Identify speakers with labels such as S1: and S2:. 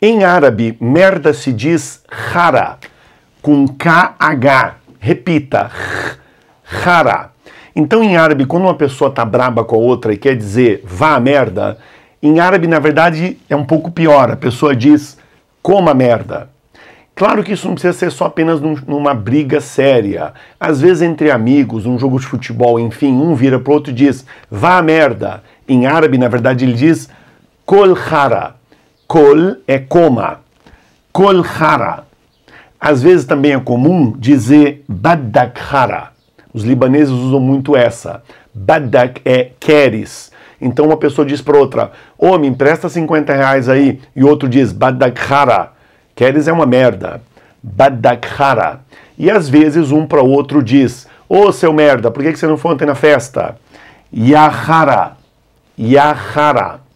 S1: Em árabe, merda se diz hara, com KH. Repita, hara. Então, em árabe, quando uma pessoa está braba com a outra e quer dizer vá a merda, em árabe, na verdade, é um pouco pior. A pessoa diz coma merda. Claro que isso não precisa ser só apenas num, numa briga séria. Às vezes, entre amigos, um jogo de futebol, enfim, um vira pro outro e diz vá a merda. Em árabe, na verdade, ele diz kolhara. Kol é coma. Kolhara. Às vezes também é comum dizer badakhara. Os libaneses usam muito essa. Badak é queres. Então uma pessoa diz para outra, ô, oh, me empresta 50 reais aí. E outro diz badakhara. Queres é uma merda. Badakhara. E às vezes um para o outro diz, ô, oh, seu merda, por que você não foi ontem na festa? Yahara. Yahara.